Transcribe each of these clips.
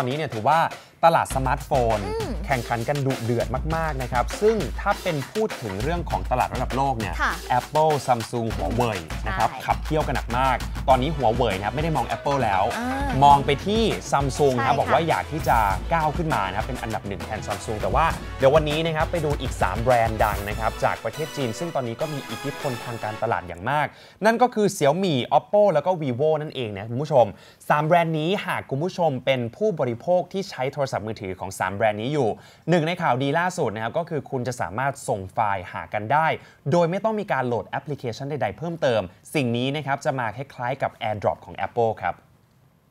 ตอนนี้เนี่ยถือว่าตลาดสมาร์ทโฟนแข่งขันกันดุเดือดมากๆนะครับซึ่งถ้าเป็นพูดถึงเรื่องของตลาดระดับโลกเนี่ย Apple Samsung หัวเว่ยนะครับขับเที่ยวกันหนักมาก ตอนนี้หัวเว่ยนะครับไม่ได้มอง Apple แล้ว มองไปที่ Samsung นะบอกว่าอยากที่จะก้าวขึ้นมานะครับเป็นอันดับหนึ่งแทน Samsung แต่ว่าเดี๋ยววันนี้นะครับไปดูอีก 3 แบรนด์ดังนะครับจากประเทศจีน ซึ่งตอนนี้ก็มีอิทธิพลทางการตลาดอย่างมาก นั่นก็คือเสี่ยวหมี่ Oppo แล้วก็ vivo นั่นเองนะคุณผู้ชม3แบรนด์นี้หากคุณผู้ชม เป็นผู้บริโภคที่ใช้โทรศัพท์มือถือของ3แบรนด์นี้อยู่หนึ่งในข่าวดีล่าสุดนะครับก็คือคุณจะสามารถส่งไฟล์หากันได้ โดยไม่ต้องมีการโหลดแอปพลิเคชันใดๆ เพิ่มเติม สิ่งนี้นะครับจะมาคล้ายๆ กับ AirDrop ของ Apple ครับ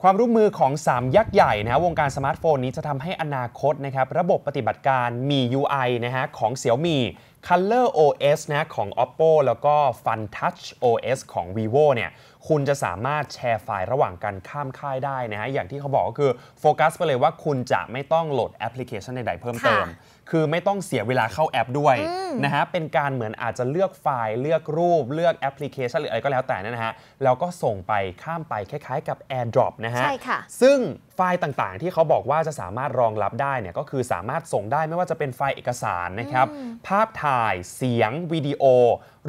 ความร่วมมือของ 3 ยักษ์ใหญ่นะวงการสมาร์ทโฟนนี้จะทำให้อนาคตนะครับ ระบบปฏิบัติการมี UI นะฮะของ Xiaomi Color OS นะของ Oppo แล้วก็ Fun Touch OS ของ vivo เนี่ย คุณจะสามารถแชร์ไฟล์ระหว่างกันข้ามค่ายได้นะฮะ อย่างที่เขาบอกก็คือโฟกัสไปเลยว่าคุณจะไม่ต้องโหลดแอปพลิเคชันใดๆ เพิ่มเติม คือไม่ต้องเสียเวลาเข้าแอปด้วยนะฮะ เป็นการเหมือนอาจจะเลือกไฟล์เลือกรูปเลือกแอปพลิเคชันหรืออะไรก็แล้วแต่นะฮะ แล้วก็ส่งไปข้ามไปคล้าย ๆ กับ AirDrop นะฮะ ใช่ค่ะซึ่งไฟล์ต่างๆ ที่เขาบอกว่าจะสามารถรองรับได้เนี่ยก็คือสามารถส่งได้ไม่ว่าจะเป็นไฟล์เอกสารนะครับ ภาพถ่ายเสียง วิดีโอ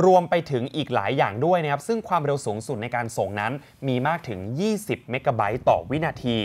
รวมไปถึงอีกหลายอย่างด้วยนะครับ ซึ่งความเร็วสูงสุดในการส่งนั้นมีมากถึง 20 เมกะไบต์ต่อวินาที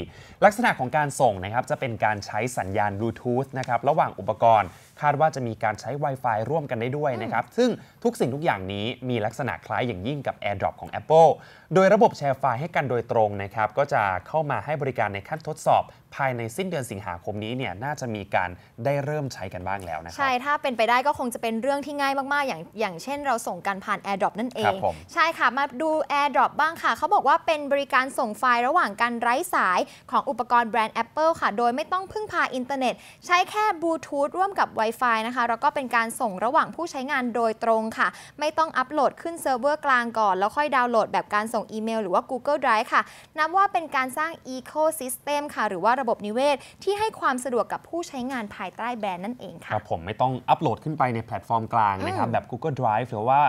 ลักษณะของการส่งนะครับ จะเป็นการใช้สัญญาณบลูทูธนะครับ ระหว่างอุปกรณ์ คาดว่าจะมีการใช้ Wi-Fi ร่วมกันได้ด้วยนะครับ ซึ่งทุกสิ่งทุกอย่างนี้มีลักษณะคล้ายอย่างยิ่งกับ AirDrop ของ Apple โดยระบบแชร์ไฟล์ให้กันโดยตรงนะครับก็จะเข้ามาให้บริการในขั้นทดสอบ ภายในสิ้นเดือนสิงหาคมนี้เนี่ยน่าจะมีการได้เริ่มใช้กันบ้างแล้วนะครับใช่ถ้าเป็นไปได้ก็คงจะเป็นเรื่องที่ง่ายมากๆ อย่างอย่างเช่นเราส่งกันผ่าน AirDrop นั่นเองใช่ค่ะมาดู AirDrop บ้างค่ะ เขาบอกว่าเป็นบริการส่งไฟล์ระหว่างการไร้สายของอุปกรณ์แบรนด์ Apple ค่ะ โดยไม่ต้องพึ่งพาอินเทอร์เน็ต ใช้แค่บลูทูธร่วมกับ Wi-Fi นะคะ แล้วก็เป็นการส่งระหว่างผู้ใช้งานโดยตรงค่ะไม่ต้องอัปโหลดขึ้นเซิร์ฟเวอร์กลางก่อนแล้วค่อยดาวน์โหลดแบบการส่งอีเมลหรือว่า Google Drive ค่ะนับว่าเป็นการสร้าง Ecosystem ค่ะ หรือว่าระบบนิเวศที่ให้ความสะดวกกับผู้ใช้งานภายใต้แบรนด์นั่นเองค่ะครับผมไม่ต้องอัปโหลดขึ้นไปในแพลตฟอร์มกลางนะครับแบบ Google Drive หรือว่าว่า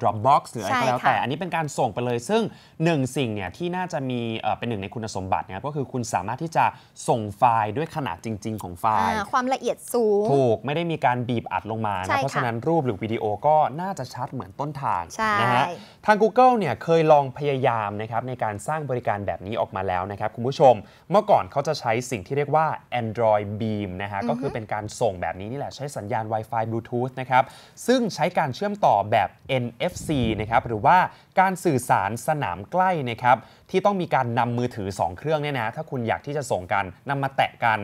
Dropbox หรืออะไรก็แล้ว แต่ อันนี้เป็นการส่งไปเลย ซึ่งหนึ่งสิ่งเนี่ยที่น่าจะมีเป็นหนึ่งในคุณสมบัตินะครับก็คือคุณสามารถที่จะส่งไฟล์ด้วยขนาดจริงๆของไฟล์ ความละเอียดสูง ถูกไม่ได้มีการบีบอัดลงมานะเพราะฉะนั้นรูปหรือวิดีโอก็น่าจะชัดเหมือนต้นทางนะฮะ ทาง Google เนี่ยเคยลองพยายามนะครับในการสร้างบริการแบบนี้ออกมาแล้วนะครับ คุณผู้ชม เมื่อก่อนเขาจะใช้สิ่งที่เรียกว่า Android Beam นะฮะ ก็คือเป็นการส่งแบบนี้นี่แหละใช้สัญญาณ Wi-Fi Bluetooth นะครับ ซึ่งใช้การเชื่อมต่อแบบแบบ NFC นะครับหรือว่าการสื่อสารสนามใกล้นะครับที่ต้องมีการนำมือถือ 2 เครื่องเนี่ยนะถ้าคุณอยากที่จะส่งกันนำมาแตะกัน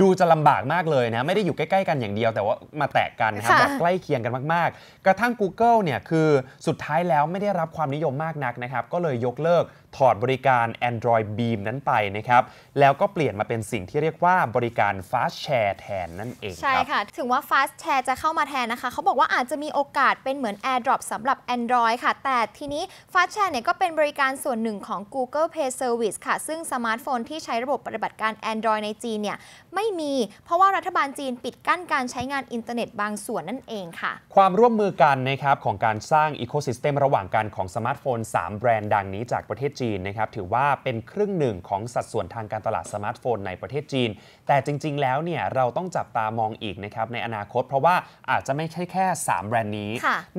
ดูจะลำบากมากเลยนะ ไม่ได้อยู่ใกล้ๆกันอย่างเดียว แต่ว่ามาแตะกันนะแบบใกล้เคียงกันมากๆ กระทั่ง Google เนี่ยคือสุดท้ายแล้วไม่ได้รับความนิยมมากนักนะครับ ก็เลยยกเลิกถอดบริการ Android Beam นั้นไปนะครับ แล้วก็เปลี่ยนมาเป็นสิ่งที่เรียกว่าบริการ Fast Share แทนนั่นเองใช่ค่ะถึงว่า Fast Share จะเข้ามาแทนนะคะเขาบอกว่าอาจจะมีโอกาสเป็นเหมือน AirDrop สำหรับ Android ค่ะ แต่ทีนี้ Fast Share เนี่ยก็เป็นบริการส่วนหนึ่งของ Google Play Service ค่ะ ซึ่งสมาร์ทโฟนที่ใช้ระบบปฏิบัติการ Android ในจีนเนี่ย ไม่มีเพราะว่ารัฐบาลจีนปิดกั้นการใช้งานอินเทอร์เน็ตบางส่วนนั่นเองค่ะ ความร่วมมือกันนะครับของการสร้างอีโคซิสเต็มระหว่างกันของสมาร์ทโฟน3แบรนด์ดังนี้จากประเทศจีนีนนะครับถือว่าเป็นครึ่งหนึ่งของสัดส่วนทางการตลาดสมาร์ทโฟนในประเทศจีน แต่จริง ๆ แล้วเนี่ยเราต้องจับตามองอีกนะครับในอนาคต เพราะว่าอาจจะไม่ใช่แค่ 3 แบรนด์นี้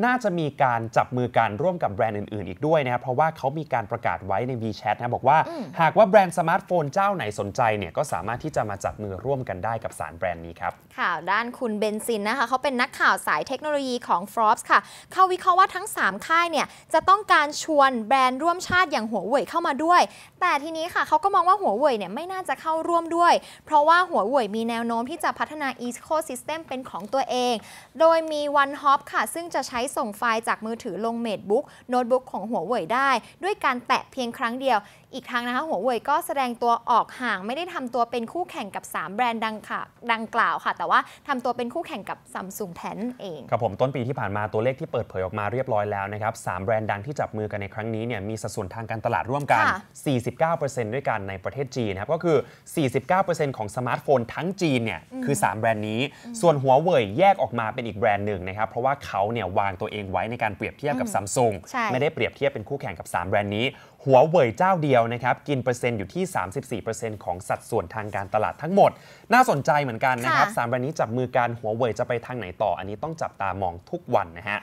น่าจะมีการจับมือกันร่วมกับแบรนด์อื่นๆ อีกด้วยนะครับ เพราะว่าเขามีการประกาศไว้ใน WeChat นะบอกว่า หากว่าแบรนด์สมาร์ทโฟนเจ้าไหนสนใจเนี่ยก็สามารถที่จะมาจับมือร่วมกันได้กับสารแบรนด์นี้ครับค่ะด้านคุณเบนซินนะคะเขาเป็นนักข่าวสายเทคโนโลยีของ Forbes ค่ะ เขาวิเคราะห์ว่าทั้ง 3 ค่ายเนี่ยจะต้องการชวนแบรนด์ร่วมชาติอย่างหัวเว่วยเข้ามาด้วย แต่ทีนี้ค่ะเขาก็มองว่าหัวเว่ยเนี่ยไม่น่าจะเข้าร่วมด้วย เพราะว่าหัวเว่ยมีแนวโน้มที่จะพัฒนา ecosystem เป็นของตัวเอง โดยมี OneHop ค่ะซึ่งจะใช้ส่งไฟล์จากมือถือลง MateBook โน้ตบุ๊กของหัวเว่ยได้ด้วยการแตะเพียงครั้งเดียว อีกทางนะคะ หัวเว่ยก็แสดงตัวออกห่าง ไม่ได้ทำตัวเป็นคู่แข่งกับ 3 แบรนด์ดังค่ะดังกล่าวค่ะ แต่ว่าทำตัวเป็นคู่แข่งกับซัมซุงแทนเองครับผมต้นปีที่ผ่านมาตัวเลขที่เปิดเผยออกมาเรียบร้อยแล้วนะครับสแบรนด์ดังที่จับมือกันในครั้งนี้เนี่ยมีสัดส่วนทางการตลาดาดร่วมกัน 49%ด้วยกันในประเทศจีนนะครับ ก็คือ 49%ของสมาร์ทโฟนทั้งจีนเนี่ย คือ 3 แบรนด์นี้ ส่วนหัวเว่ยแยกออกมาเป็นอีกแบรนด์หนึ่งนะครับ เพราะว่าเขาเนี่ยวางตัวเองไว้ในการเปรียบเทียบกับซัมซุงไม่ได้เปรียบเทียบเป็นคู่แข่งกับ 3 แบรนด์นี้ หัวเว่ยเจ้าเดียวนะครับ กินเปอร์เซ็นต์อยู่ที่ 34%ของสัดส่วนทางการตลาดทั้งหมด น่าสนใจเหมือนกันนะครับสามแบรนด์นี้จับมือการหัวเว่ยจะไปทางไหนต่อ อันนี้ต้องจับตามองทุกวันนะฮะ